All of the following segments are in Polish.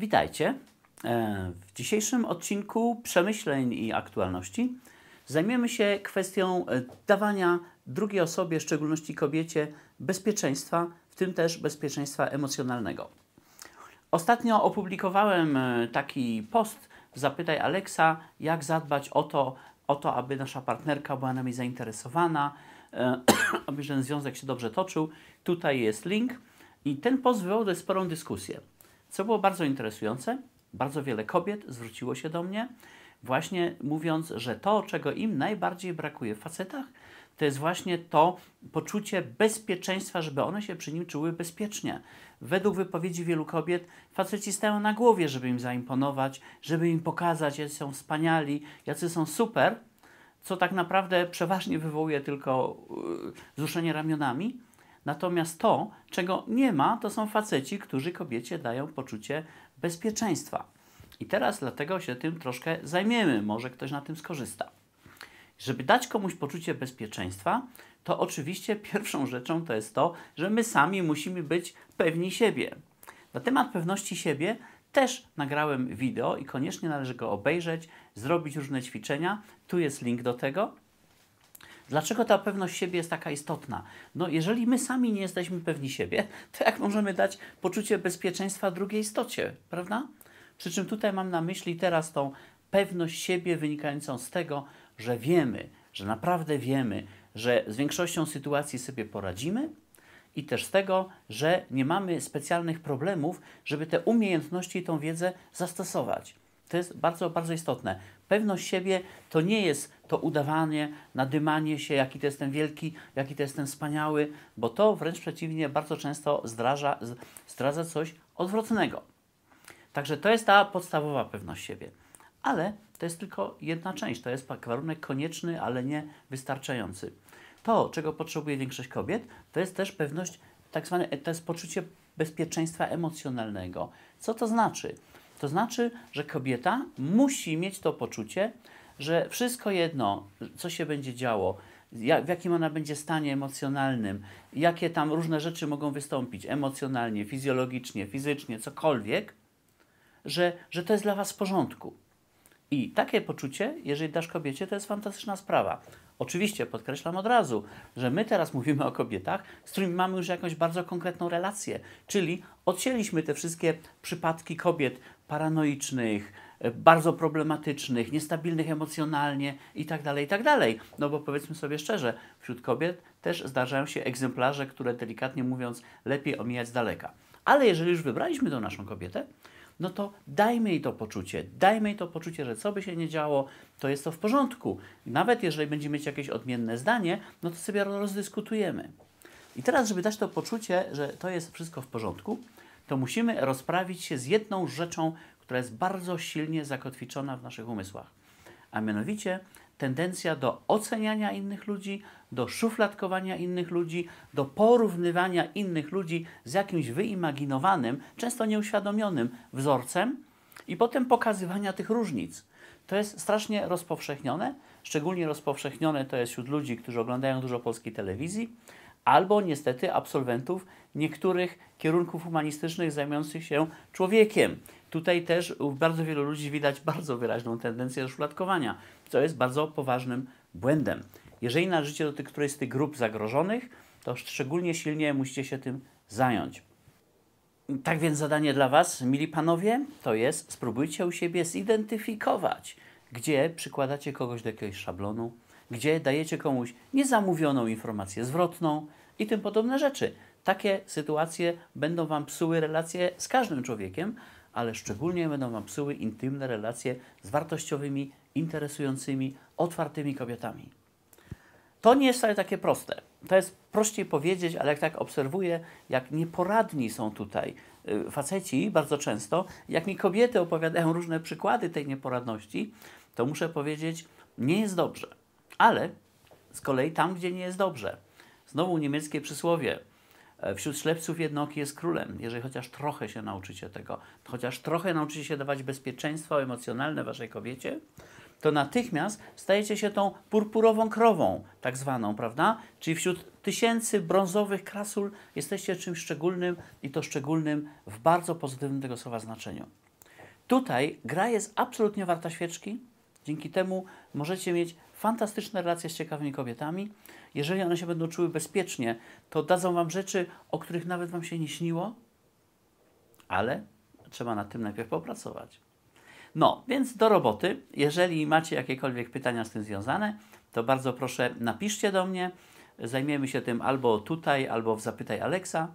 Witajcie. E, w dzisiejszym odcinku Przemyśleń i Aktualności zajmiemy się kwestią e, dawania drugiej osobie, w szczególności kobiecie, bezpieczeństwa, w tym też bezpieczeństwa emocjonalnego. Ostatnio opublikowałem e, taki post Zapytaj Alexa, jak zadbać o to, o to aby nasza partnerka była nami zainteresowana, aby ten związek się dobrze toczył. Tutaj jest link. I ten post wywołał sporą dyskusję. Co było bardzo interesujące, bardzo wiele kobiet zwróciło się do mnie, właśnie mówiąc, że to, czego im najbardziej brakuje w facetach, to jest właśnie to poczucie bezpieczeństwa, żeby one się przy nim czuły bezpiecznie. Według wypowiedzi wielu kobiet, faceci stają na głowie, żeby im zaimponować, żeby im pokazać, jacy są wspaniali, jacy są super, co tak naprawdę przeważnie wywołuje tylko yy, ramionami. Natomiast to, czego nie ma, to są faceci, którzy kobiecie dają poczucie bezpieczeństwa. I teraz dlatego się tym troszkę zajmiemy, może ktoś na tym skorzysta. Żeby dać komuś poczucie bezpieczeństwa, to oczywiście pierwszą rzeczą to jest to, że my sami musimy być pewni siebie. Na temat pewności siebie też nagrałem wideo i koniecznie należy go obejrzeć, zrobić różne ćwiczenia. Tu jest link do tego. Dlaczego ta pewność siebie jest taka istotna? No, jeżeli my sami nie jesteśmy pewni siebie, to jak możemy dać poczucie bezpieczeństwa drugiej istocie, prawda? Przy czym tutaj mam na myśli teraz tą pewność siebie wynikającą z tego, że wiemy, że naprawdę wiemy, że z większością sytuacji sobie poradzimy i też z tego, że nie mamy specjalnych problemów, żeby te umiejętności i tą wiedzę zastosować. To jest bardzo, bardzo istotne, Pewność siebie to nie jest to udawanie, nadymanie się, jaki to jestem wielki, jaki to jestem wspaniały, bo to wręcz przeciwnie bardzo często zdraża, zdradza coś odwrotnego. Także to jest ta podstawowa pewność siebie. Ale to jest tylko jedna część, to jest warunek konieczny, ale nie wystarczający. To, czego potrzebuje większość kobiet, to jest też pewność, tak zwane, e, to jest poczucie bezpieczeństwa emocjonalnego. Co to znaczy? To znaczy, że kobieta musi mieć to poczucie, że wszystko jedno, co się będzie działo, w jakim ona będzie stanie emocjonalnym, jakie tam różne rzeczy mogą wystąpić emocjonalnie, fizjologicznie, fizycznie, cokolwiek, że, że to jest dla Was w porządku. I takie poczucie, jeżeli dasz kobiecie, to jest fantastyczna sprawa. Oczywiście podkreślam od razu, że my teraz mówimy o kobietach, z którymi mamy już jakąś bardzo konkretną relację, czyli odcięliśmy te wszystkie przypadki kobiet paranoicznych, e, bardzo problematycznych, niestabilnych emocjonalnie itd., tak itd. Tak no bo powiedzmy sobie szczerze, wśród kobiet też zdarzają się egzemplarze, które delikatnie mówiąc lepiej omijać z daleka. Ale jeżeli już wybraliśmy tą naszą kobietę, no to dajmy jej to poczucie, dajmy jej to poczucie, że co by się nie działo, to jest to w porządku. Nawet jeżeli będziemy mieć jakieś odmienne zdanie, no to sobie rozdyskutujemy. I teraz, żeby dać to poczucie, że to jest wszystko w porządku, to musimy rozprawić się z jedną rzeczą, która jest bardzo silnie zakotwiczona w naszych umysłach a mianowicie tendencja do oceniania innych ludzi, do szufladkowania innych ludzi, do porównywania innych ludzi z jakimś wyimaginowanym, często nieuświadomionym wzorcem i potem pokazywania tych różnic. To jest strasznie rozpowszechnione, szczególnie rozpowszechnione to jest wśród ludzi, którzy oglądają dużo polskiej telewizji, albo niestety absolwentów niektórych kierunków humanistycznych zajmujących się człowiekiem. Tutaj też u bardzo wielu ludzi widać bardzo wyraźną tendencję do szufladkowania, co jest bardzo poważnym błędem. Jeżeli należycie do tych, którejś z tych grup zagrożonych, to szczególnie silnie musicie się tym zająć. Tak więc zadanie dla Was, mili panowie, to jest spróbujcie u siebie zidentyfikować, gdzie przykładacie kogoś do jakiegoś szablonu, gdzie dajecie komuś niezamówioną informację zwrotną i tym podobne rzeczy. Takie sytuacje będą Wam psuły relacje z każdym człowiekiem, ale szczególnie będą Wam psuły intymne relacje z wartościowymi, interesującymi, otwartymi kobietami. To nie jest wcale takie proste. To jest prościej powiedzieć, ale jak tak obserwuję, jak nieporadni są tutaj y, faceci bardzo często, jak mi kobiety opowiadają różne przykłady tej nieporadności, to muszę powiedzieć, nie jest dobrze. Ale z kolei tam, gdzie nie jest dobrze. Znowu niemieckie przysłowie. E, wśród ślepców jednak jest królem. Jeżeli chociaż trochę się nauczycie tego, chociaż trochę nauczycie się dawać bezpieczeństwo emocjonalne waszej kobiecie, to natychmiast stajecie się tą purpurową krową, tak zwaną, prawda? Czyli wśród tysięcy brązowych krasul jesteście czymś szczególnym i to szczególnym w bardzo pozytywnym tego słowa znaczeniu. Tutaj gra jest absolutnie warta świeczki. Dzięki temu możecie mieć fantastyczne relacje z ciekawymi kobietami. Jeżeli one się będą czuły bezpiecznie, to dadzą Wam rzeczy, o których nawet Wam się nie śniło, ale trzeba nad tym najpierw popracować. No, więc do roboty. Jeżeli macie jakiekolwiek pytania z tym związane, to bardzo proszę napiszcie do mnie. Zajmiemy się tym albo tutaj, albo w Zapytaj Aleksa.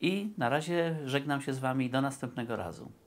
I na razie żegnam się z Wami do następnego razu.